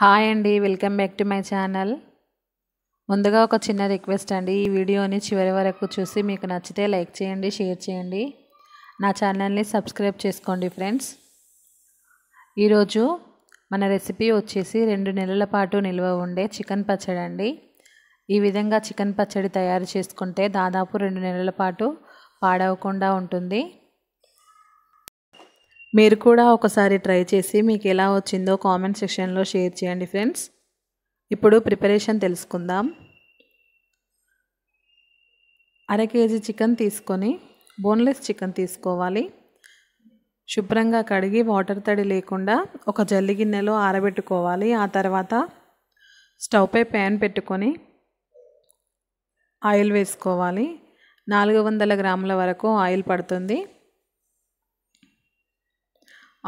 hi అండి welcome back to my channel ముందుగా ఒక చిన్న రిక్వెస్ట్ అండి ఈ వీడియోని చివరి వరకు చూసి మీకు నచ్చితే లైక్ చేయండి షేర్ చేయండి నా ఛానల్ని సబ్స్క్రైబ్ చేసుకోండి ఫ్రెండ్స్ ఈరోజు మన రెసిపీ వచ్చేసి రెండు నెలల పాటు నిల్వ ఉండే చికెన్ పచ్చడి అండి ఈ విధంగా చికెన్ పచ్చడి తయారు చేసుకుంటే దాదాపు రెండు నెలల పాటు పాడవకుండా ఉంటుంది మీరు కూడా ఒకసారి ట్రై చేసి మీకు ఎలా వచ్చిందో కామెంట్ సెక్షన్లో షేర్ చేయండి ఫ్రెండ్స్ ఇప్పుడు ప్రిపరేషన్ తెలుసుకుందాం అర కేజీ చికెన్ తీసుకొని బోన్లెస్ చికెన్ తీసుకోవాలి శుభ్రంగా కడిగి వాటర్ తడి లేకుండా ఒక జల్లి గిన్నెలో ఆరబెట్టుకోవాలి ఆ తర్వాత స్టవ్పై ప్యాన్ పెట్టుకొని ఆయిల్ వేసుకోవాలి నాలుగు వందల గ్రాముల వరకు ఆయిల్ పడుతుంది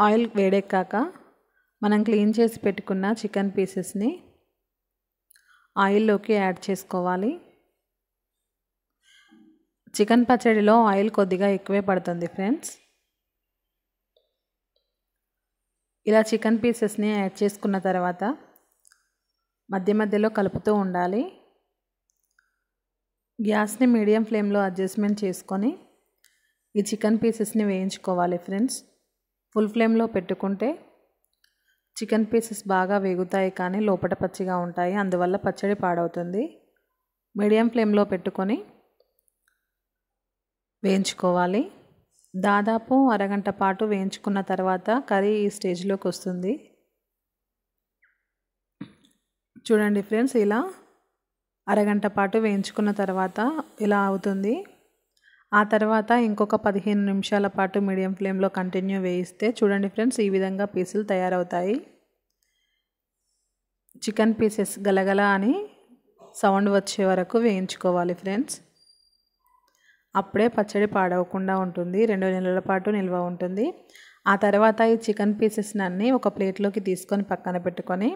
ఆయిల్ వేడెక్కాక మనం క్లీన్ చేసి పెట్టుకున్న చికెన్ పీసెస్ని ఆయిల్లోకి యాడ్ చేసుకోవాలి చికెన్ పచ్చడిలో ఆయిల్ కొద్దిగా ఎక్కువే పడుతుంది ఫ్రెండ్స్ ఇలా చికెన్ పీసెస్ని యాడ్ చేసుకున్న తర్వాత మధ్య మధ్యలో కలుపుతూ ఉండాలి గ్యాస్ని మీడియం ఫ్లేమ్లో అడ్జస్ట్మెంట్ చేసుకొని ఈ చికెన్ పీసెస్ని వేయించుకోవాలి ఫ్రెండ్స్ ఫుల్ ఫ్లేమ్లో పెట్టుకుంటే చికెన్ పీసెస్ బాగా వేగుతాయి కానీ లోపల పచ్చిగా ఉంటాయి అందువల్ల పచ్చడి పాడవుతుంది మీడియం ఫ్లేమ్లో పెట్టుకొని వేయించుకోవాలి దాదాపు అరగంట పాటు వేయించుకున్న తర్వాత కర్రీ ఈ స్టేజ్లోకి వస్తుంది చూడండి ఫ్రెండ్స్ ఇలా అరగంట పాటు వేయించుకున్న తర్వాత ఇలా అవుతుంది ఆ తర్వాత ఇంకొక పదిహేను నిమిషాల పాటు మీడియం ఫ్లేమ్లో కంటిన్యూ వేయిస్తే చూడండి ఫ్రెండ్స్ ఈ విధంగా పీసులు తయారవుతాయి చికెన్ పీసెస్ గలగల అని సౌండ్ వచ్చే వరకు వేయించుకోవాలి ఫ్రెండ్స్ అప్పుడే పచ్చడి పాడవకుండా ఉంటుంది రెండు నెలల పాటు నిల్వ ఉంటుంది ఆ తర్వాత ఈ చికెన్ పీసెస్ని అన్నీ ఒక ప్లేట్లోకి తీసుకొని పక్కన పెట్టుకొని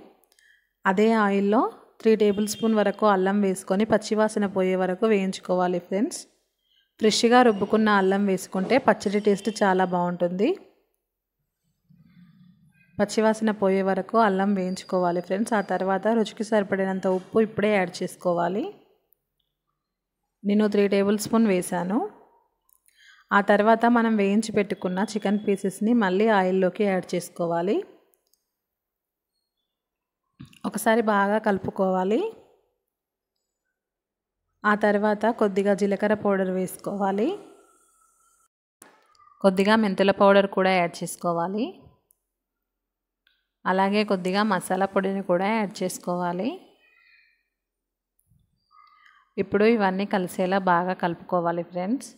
అదే ఆయిల్లో త్రీ టేబుల్ స్పూన్ వరకు అల్లం వేసుకొని పచ్చివాసన పోయే వరకు వేయించుకోవాలి ఫ్రెండ్స్ ఫ్రెష్గా రుబ్బుకున్న అల్లం వేసుకుంటే పచ్చడి టేస్ట్ చాలా బాగుంటుంది పచ్చివాసన పోయే వరకు అల్లం వేయించుకోవాలి ఫ్రెండ్స్ ఆ తర్వాత రుచికి సరిపడినంత ఉప్పు ఇప్పుడే యాడ్ చేసుకోవాలి నేను త్రీ టేబుల్ స్పూన్ వేశాను ఆ తర్వాత మనం వేయించి పెట్టుకున్న చికెన్ పీసెస్ని మళ్ళీ ఆయిల్లోకి యాడ్ చేసుకోవాలి ఒకసారి బాగా కలుపుకోవాలి ఆ తర్వాత కొద్దిగా జీలకర్ర పౌడర్ వేసుకోవాలి కొద్దిగా మెంతుల పౌడర్ కూడా యాడ్ చేసుకోవాలి అలాగే కొద్దిగా మసాలా పొడిని కూడా యాడ్ చేసుకోవాలి ఇప్పుడు ఇవన్నీ కలిసేలా బాగా కలుపుకోవాలి ఫ్రెండ్స్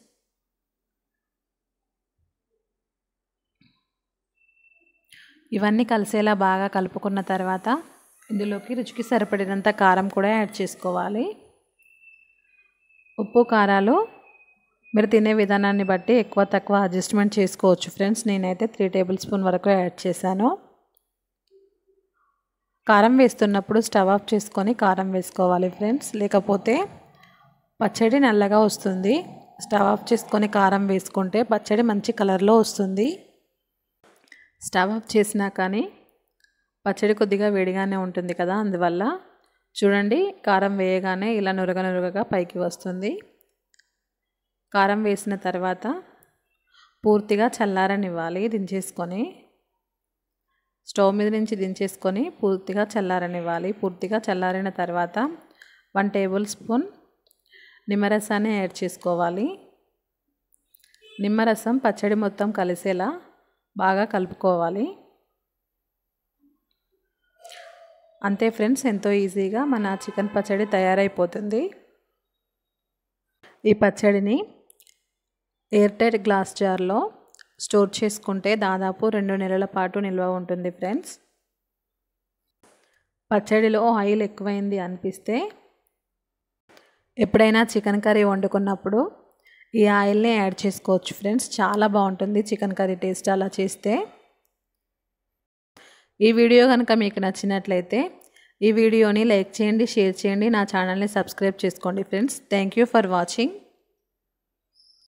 ఇవన్నీ కలిసేలా బాగా కలుపుకున్న తర్వాత ఇందులోకి రుచికి సరిపడినంత కారం కూడా యాడ్ చేసుకోవాలి ఉప్పు కారాలు మీరు తినే విధానాన్ని బట్టి ఎక్కువ తక్కువ అడ్జస్ట్మెంట్ చేసుకోవచ్చు ఫ్రెండ్స్ నేనైతే త్రీ టేబుల్ స్పూన్ వరకు యాడ్ చేశాను కారం వేస్తున్నప్పుడు స్టవ్ ఆఫ్ చేసుకొని కారం వేసుకోవాలి ఫ్రెండ్స్ లేకపోతే పచ్చడి నల్లగా వస్తుంది స్టవ్ ఆఫ్ చేసుకొని కారం వేసుకుంటే పచ్చడి మంచి కలర్లో వస్తుంది స్టవ్ ఆఫ్ చేసినా కానీ పచ్చడి కొద్దిగా వేడిగానే ఉంటుంది కదా అందువల్ల చూడండి కారం వేయగానే ఇలా నురగ నురగగా పైకి వస్తుంది కారం వేసిన తర్వాత పూర్తిగా చల్లారనివ్వాలి దించేసుకొని స్టవ్ మీద నుంచి దించేసుకొని పూర్తిగా చల్లారనివ్వాలి పూర్తిగా చల్లారిన తర్వాత వన్ టేబుల్ స్పూన్ నిమ్మరసాన్ని యాడ్ చేసుకోవాలి నిమ్మరసం పచ్చడి మొత్తం కలిసేలా బాగా కలుపుకోవాలి అంతే ఫ్రెండ్స్ ఎంతో ఈజీగా మన చికెన్ పచ్చడి తయారైపోతుంది ఈ పచ్చడిని టైట్ గ్లాస్ జార్లో స్టోర్ చేసుకుంటే దాదాపు రెండు నెలల పాటు నిల్వ ఉంటుంది ఫ్రెండ్స్ పచ్చడిలో ఆయిల్ ఎక్కువైంది అనిపిస్తే ఎప్పుడైనా చికెన్ కర్రీ వండుకున్నప్పుడు ఈ ఆయిల్ని యాడ్ చేసుకోవచ్చు ఫ్రెండ్స్ చాలా బాగుంటుంది చికెన్ కర్రీ టేస్ట్ అలా చేస్తే ఈ వీడియో కనుక మీకు నచ్చినట్లయితే ఈ వీడియోని లైక్ చేయండి షేర్ చేయండి నా ఛానల్ని సబ్స్క్రైబ్ చేసుకోండి ఫ్రెండ్స్ థ్యాంక్ ఫర్ వాచింగ్